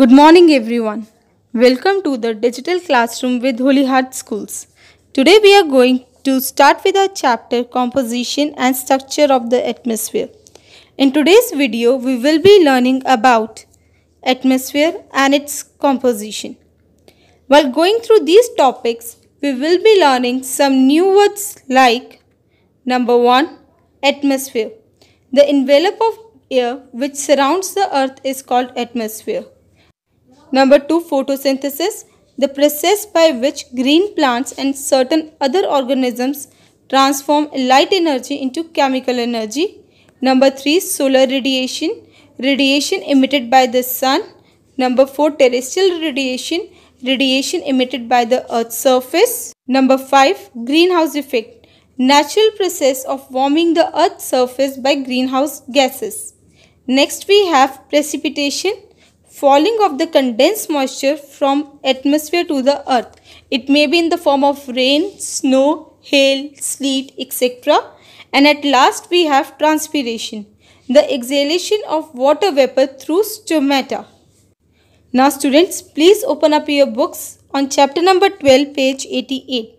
Good morning everyone. Welcome to the digital classroom with Holy Heart Schools. Today we are going to start with our chapter composition and structure of the atmosphere. In today's video we will be learning about atmosphere and its composition. While going through these topics we will be learning some new words like number 1 atmosphere. The envelope of air which surrounds the earth is called atmosphere. Number 2 photosynthesis the process by which green plants and certain other organisms transform light energy into chemical energy. Number 3 solar radiation radiation emitted by the sun. Number 4 terrestrial radiation radiation emitted by the earth's surface. Number 5 greenhouse effect natural process of warming the earth's surface by greenhouse gases. Next we have precipitation falling of the condensed moisture from atmosphere to the earth. It may be in the form of rain, snow, hail, sleet, etc. And at last we have transpiration, the exhalation of water vapor through stomata. Now students, please open up your books on chapter number 12, page 88.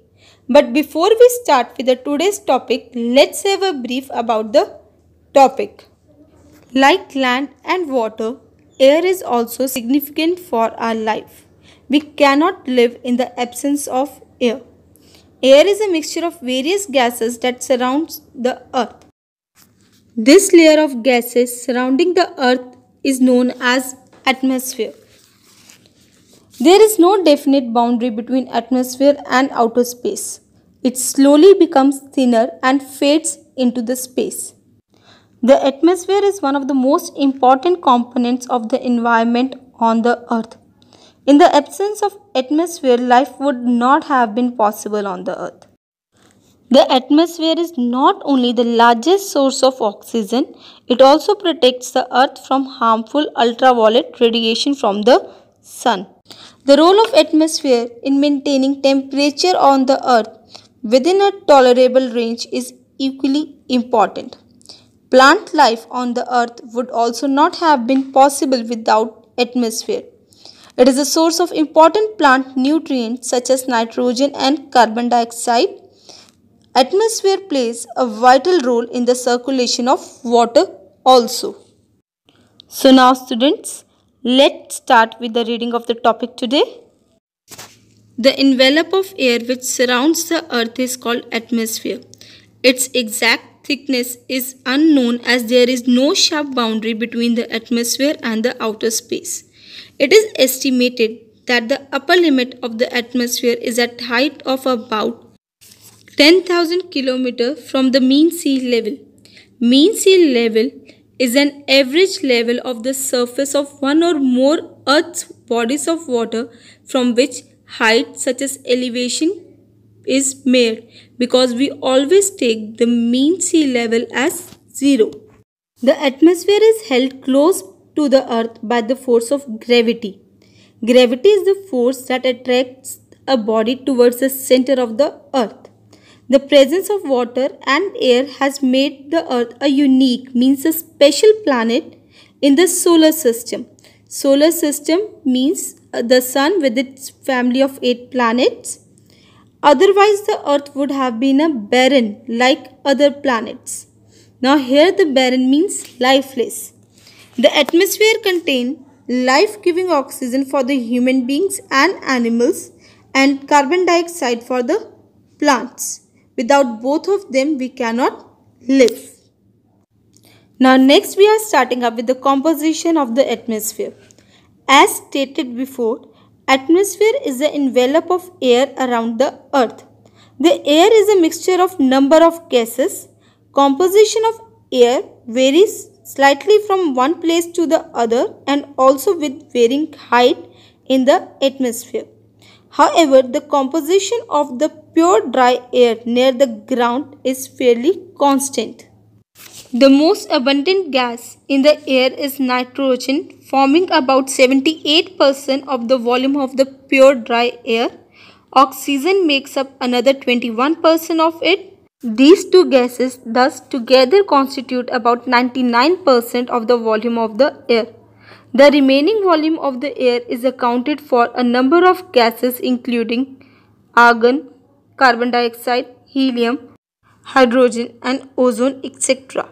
But before we start with the today's topic, let's have a brief about the topic. Like land and water, Air is also significant for our life. We cannot live in the absence of air. Air is a mixture of various gases that surrounds the earth. This layer of gases surrounding the earth is known as atmosphere. There is no definite boundary between atmosphere and outer space. It slowly becomes thinner and fades into the space. The atmosphere is one of the most important components of the environment on the earth. In the absence of atmosphere, life would not have been possible on the earth. The atmosphere is not only the largest source of oxygen, it also protects the earth from harmful ultraviolet radiation from the sun. The role of atmosphere in maintaining temperature on the earth within a tolerable range is equally important. Plant life on the earth would also not have been possible without atmosphere. It is a source of important plant nutrients such as nitrogen and carbon dioxide. Atmosphere plays a vital role in the circulation of water also. So now students, let's start with the reading of the topic today. The envelope of air which surrounds the earth is called atmosphere. Its exact thickness is unknown as there is no sharp boundary between the atmosphere and the outer space. It is estimated that the upper limit of the atmosphere is at height of about 10,000 km from the mean sea level. Mean sea level is an average level of the surface of one or more Earth's bodies of water from which height such as elevation is made because we always take the mean sea level as 0. The atmosphere is held close to the earth by the force of gravity. Gravity is the force that attracts a body towards the center of the earth. The presence of water and air has made the earth a unique means a special planet in the solar system. Solar system means uh, the sun with its family of 8 planets Otherwise, the Earth would have been a barren like other planets. Now, here the barren means lifeless. The atmosphere contains life-giving oxygen for the human beings and animals and carbon dioxide for the plants. Without both of them, we cannot live. Now next we are starting up with the composition of the atmosphere. As stated before, Atmosphere is the envelope of air around the earth. The air is a mixture of number of gases. Composition of air varies slightly from one place to the other and also with varying height in the atmosphere. However, the composition of the pure dry air near the ground is fairly constant. The most abundant gas in the air is nitrogen forming about 78% of the volume of the pure dry air. Oxygen makes up another 21% of it. These two gases thus together constitute about 99% of the volume of the air. The remaining volume of the air is accounted for a number of gases including argon, carbon dioxide, helium, hydrogen and ozone etc.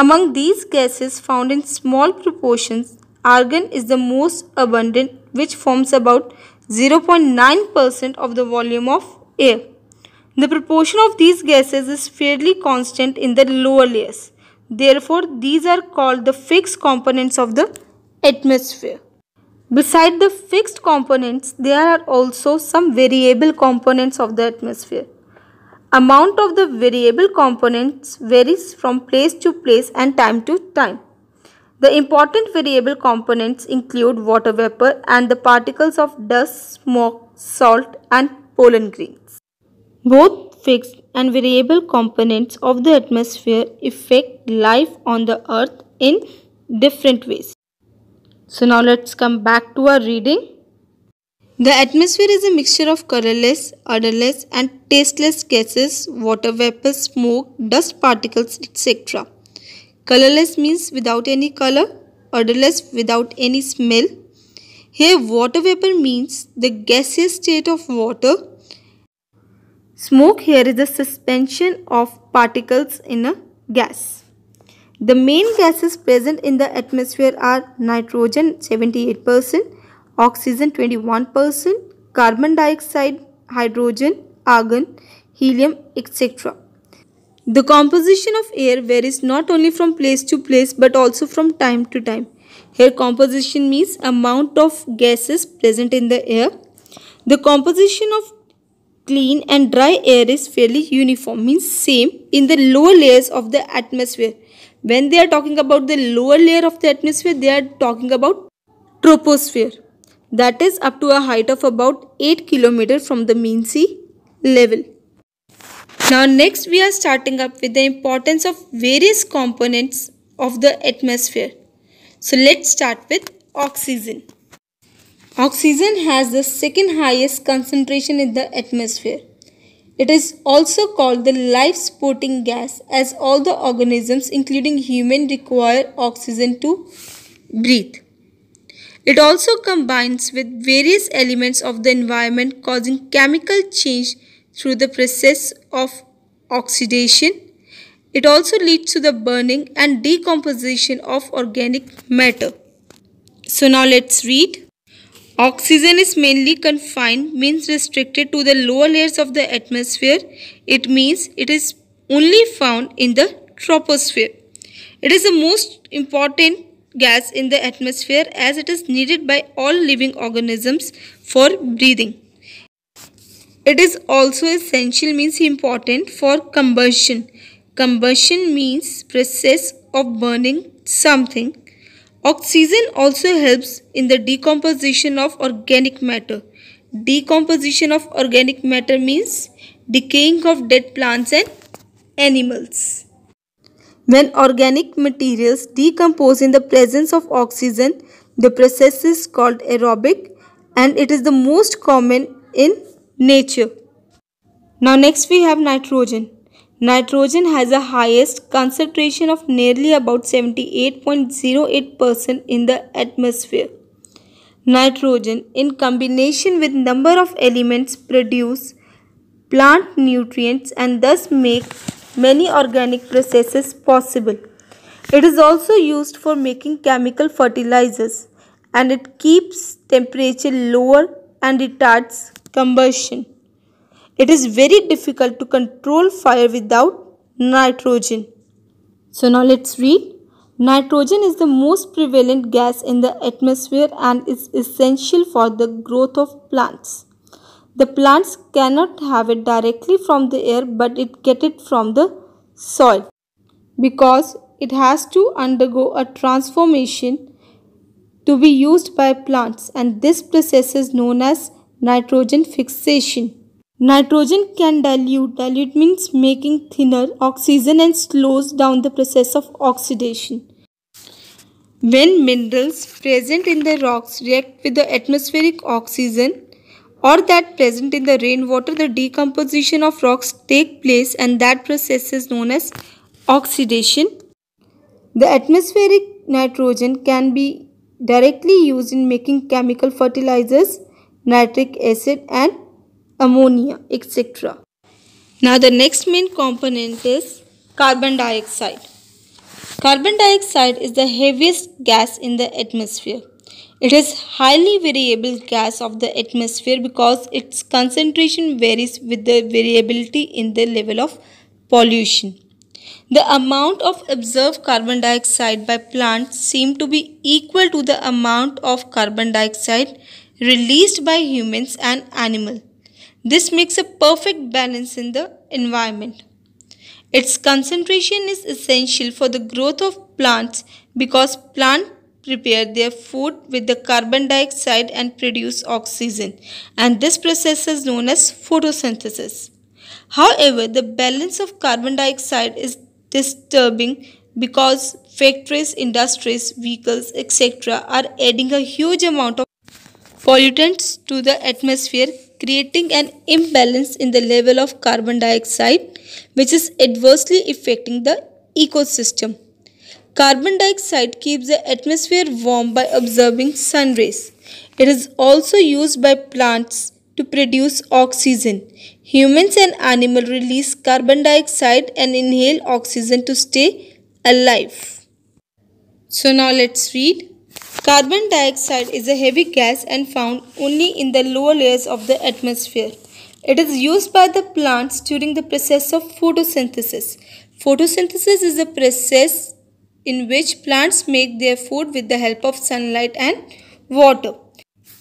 Among these gases found in small proportions, argon is the most abundant which forms about 0.9% of the volume of air. The proportion of these gases is fairly constant in the lower layers. Therefore, these are called the fixed components of the atmosphere. Beside the fixed components, there are also some variable components of the atmosphere. Amount of the variable components varies from place to place and time to time. The important variable components include water vapor and the particles of dust, smoke, salt and pollen grains. Both fixed and variable components of the atmosphere affect life on the earth in different ways. So now let's come back to our reading. The atmosphere is a mixture of colorless, odorless and tasteless gases, water vapor, smoke, dust particles, etc. Colorless means without any color, odorless without any smell. Here water vapor means the gaseous state of water. Smoke here is the suspension of particles in a gas. The main gases present in the atmosphere are nitrogen 78%, oxygen 21%, carbon dioxide, hydrogen, argon, helium, etc. The composition of air varies not only from place to place but also from time to time. Air composition means amount of gases present in the air. The composition of clean and dry air is fairly uniform means same in the lower layers of the atmosphere. When they are talking about the lower layer of the atmosphere they are talking about troposphere that is up to a height of about 8 km from the mean sea level. Now next we are starting up with the importance of various components of the atmosphere. So let's start with oxygen. Oxygen has the second highest concentration in the atmosphere. It is also called the life supporting gas as all the organisms including human require oxygen to breathe. It also combines with various elements of the environment causing chemical change through the process of oxidation. It also leads to the burning and decomposition of organic matter. So now let's read. Oxygen is mainly confined means restricted to the lower layers of the atmosphere. It means it is only found in the troposphere. It is the most important gas in the atmosphere as it is needed by all living organisms for breathing. It is also essential means important for combustion. Combustion means process of burning something. Oxygen also helps in the decomposition of organic matter. Decomposition of organic matter means decaying of dead plants and animals. When organic materials decompose in the presence of oxygen, the process is called aerobic and it is the most common in nature. Now next we have nitrogen. Nitrogen has the highest concentration of nearly about 78.08% in the atmosphere. Nitrogen in combination with number of elements produce plant nutrients and thus make many organic processes possible. It is also used for making chemical fertilizers and it keeps temperature lower and retards combustion. It is very difficult to control fire without nitrogen. So now let's read. Nitrogen is the most prevalent gas in the atmosphere and is essential for the growth of plants. The plants cannot have it directly from the air but it get it from the soil because it has to undergo a transformation to be used by plants and this process is known as nitrogen fixation. Nitrogen can dilute. Dilute means making thinner oxygen and slows down the process of oxidation. When minerals present in the rocks react with the atmospheric oxygen, or that present in the rainwater, the decomposition of rocks take place and that process is known as oxidation. The atmospheric nitrogen can be directly used in making chemical fertilizers, nitric acid and ammonia etc. Now the next main component is carbon dioxide. Carbon dioxide is the heaviest gas in the atmosphere. It is highly variable gas of the atmosphere because its concentration varies with the variability in the level of pollution. The amount of observed carbon dioxide by plants seem to be equal to the amount of carbon dioxide released by humans and animal. This makes a perfect balance in the environment. Its concentration is essential for the growth of plants because plant prepare their food with the carbon dioxide and produce oxygen and this process is known as photosynthesis. However, the balance of carbon dioxide is disturbing because factories, industries, vehicles, etc. are adding a huge amount of pollutants to the atmosphere creating an imbalance in the level of carbon dioxide which is adversely affecting the ecosystem. Carbon dioxide keeps the atmosphere warm by absorbing sun rays. It is also used by plants to produce oxygen. Humans and animals release carbon dioxide and inhale oxygen to stay alive. So now let's read. Carbon dioxide is a heavy gas and found only in the lower layers of the atmosphere. It is used by the plants during the process of photosynthesis. Photosynthesis is a process in which plants make their food with the help of sunlight and water.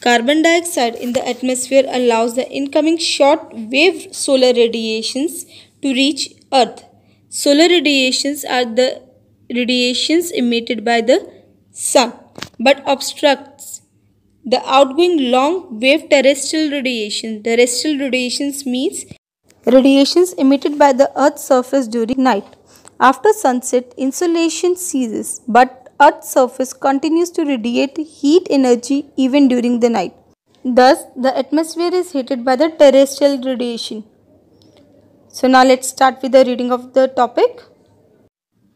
Carbon dioxide in the atmosphere allows the incoming short wave solar radiations to reach Earth. Solar radiations are the radiations emitted by the sun but obstructs the outgoing long wave terrestrial radiation. Terrestrial radiations means radiations emitted by the earth's surface during night. After sunset, insolation ceases, but Earth's surface continues to radiate heat energy even during the night. Thus, the atmosphere is heated by the terrestrial radiation. So now let's start with the reading of the topic.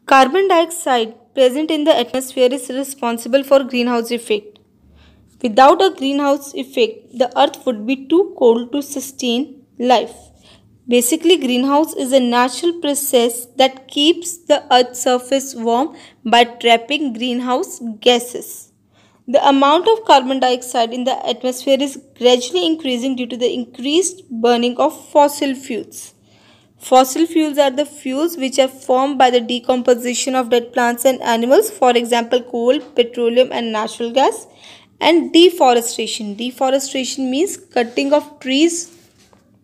Carbon dioxide present in the atmosphere is responsible for greenhouse effect. Without a greenhouse effect, the earth would be too cold to sustain life. Basically, greenhouse is a natural process that keeps the earth's surface warm by trapping greenhouse gases. The amount of carbon dioxide in the atmosphere is gradually increasing due to the increased burning of fossil fuels. Fossil fuels are the fuels which are formed by the decomposition of dead plants and animals, for example, coal, petroleum, and natural gas. And deforestation. Deforestation means cutting of trees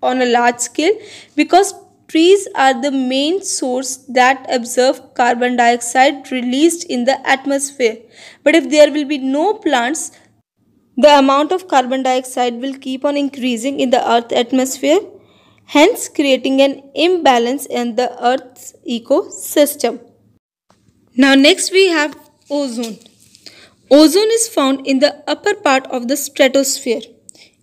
on a large scale because trees are the main source that absorb carbon dioxide released in the atmosphere. But if there will be no plants, the amount of carbon dioxide will keep on increasing in the earth atmosphere, hence creating an imbalance in the earth's ecosystem. Now next we have ozone. Ozone is found in the upper part of the stratosphere.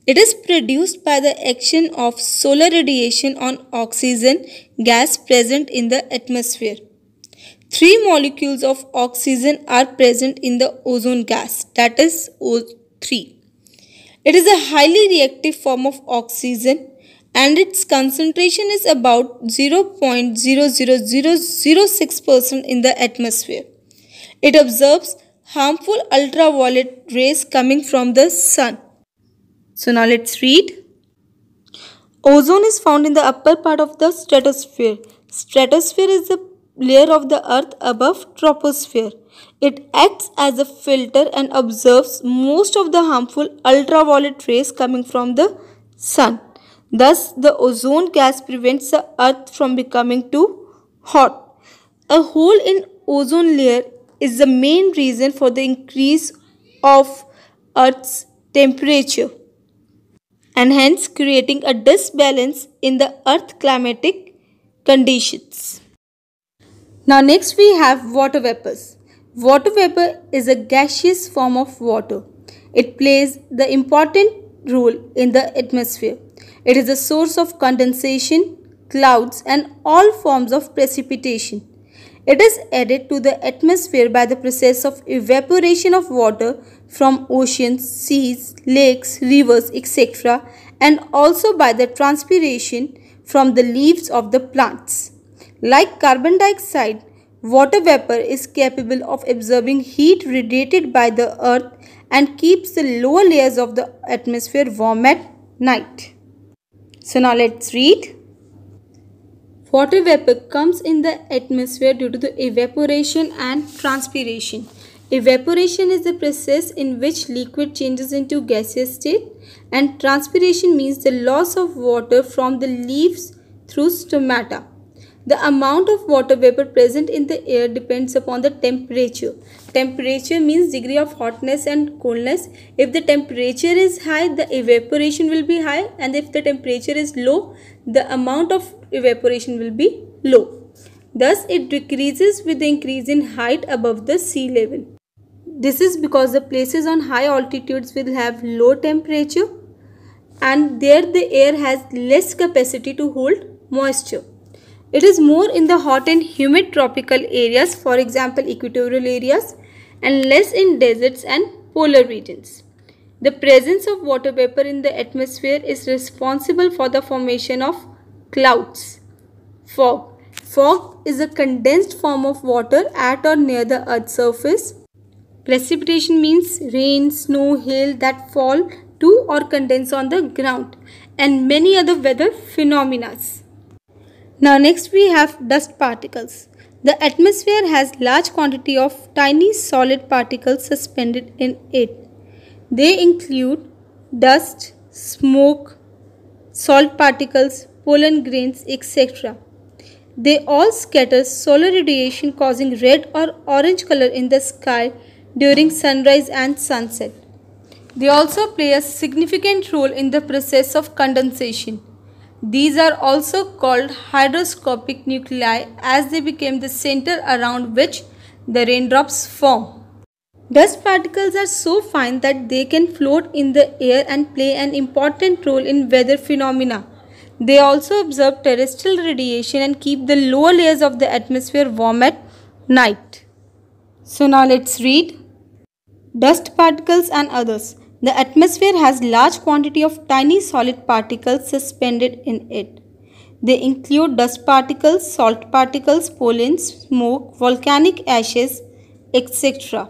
It is produced by the action of solar radiation on oxygen gas present in the atmosphere. Three molecules of oxygen are present in the ozone gas, that is O3. It is a highly reactive form of oxygen and its concentration is about 0.00006% in the atmosphere. It absorbs harmful ultraviolet rays coming from the sun. So now let's read. Ozone is found in the upper part of the stratosphere. Stratosphere is the layer of the earth above troposphere. It acts as a filter and observes most of the harmful ultraviolet rays coming from the sun. Thus, the ozone gas prevents the earth from becoming too hot. A hole in ozone layer is the main reason for the increase of earth's temperature and hence creating a disbalance in the earth climatic conditions. Now next we have water vapors. Water vapor is a gaseous form of water. It plays the important role in the atmosphere. It is a source of condensation, clouds and all forms of precipitation. It is added to the atmosphere by the process of evaporation of water from oceans, seas, lakes, rivers, etc. and also by the transpiration from the leaves of the plants. Like carbon dioxide, water vapor is capable of absorbing heat radiated by the earth and keeps the lower layers of the atmosphere warm at night. So now let's read. Water vapor comes in the atmosphere due to the evaporation and transpiration. Evaporation is the process in which liquid changes into gaseous state and transpiration means the loss of water from the leaves through stomata. The amount of water vapor present in the air depends upon the temperature. Temperature means degree of hotness and coolness. If the temperature is high, the evaporation will be high and if the temperature is low, the amount of evaporation will be low. Thus, it decreases with the increase in height above the sea level. This is because the places on high altitudes will have low temperature and there the air has less capacity to hold moisture. It is more in the hot and humid tropical areas, for example equatorial areas, and less in deserts and polar regions. The presence of water vapor in the atmosphere is responsible for the formation of clouds. Fog. Fog is a condensed form of water at or near the earth's surface. Precipitation means rain, snow, hail that fall to or condense on the ground and many other weather phenomena. Now next we have dust particles. The atmosphere has large quantity of tiny solid particles suspended in it. They include dust, smoke, salt particles, pollen grains, etc. They all scatter solar radiation causing red or orange color in the sky during sunrise and sunset. They also play a significant role in the process of condensation. These are also called hygroscopic nuclei as they became the center around which the raindrops form. Dust particles are so fine that they can float in the air and play an important role in weather phenomena. They also absorb terrestrial radiation and keep the lower layers of the atmosphere warm at night. So now let's read. Dust particles and others. The atmosphere has large quantity of tiny solid particles suspended in it. They include dust particles, salt particles, pollen, smoke, volcanic ashes, etc.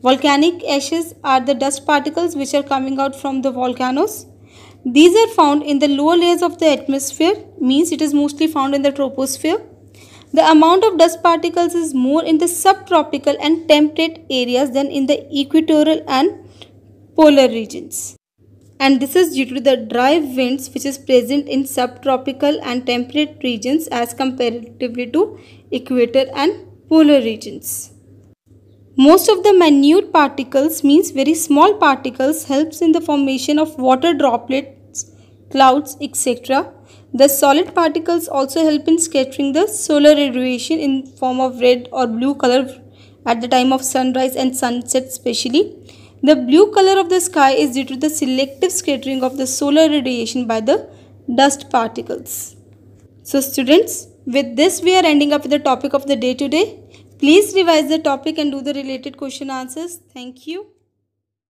Volcanic ashes are the dust particles which are coming out from the volcanoes. These are found in the lower layers of the atmosphere, means it is mostly found in the troposphere. The amount of dust particles is more in the subtropical and temperate areas than in the equatorial and polar regions. And this is due to the dry winds which is present in subtropical and temperate regions as comparatively to equator and polar regions. Most of the minute particles means very small particles helps in the formation of water droplets, clouds etc. The solid particles also help in scattering the solar radiation in form of red or blue color at the time of sunrise and sunset especially. The blue color of the sky is due to the selective scattering of the solar radiation by the dust particles. So students, with this we are ending up with the topic of the day today. Please revise the topic and do the related question answers. Thank you.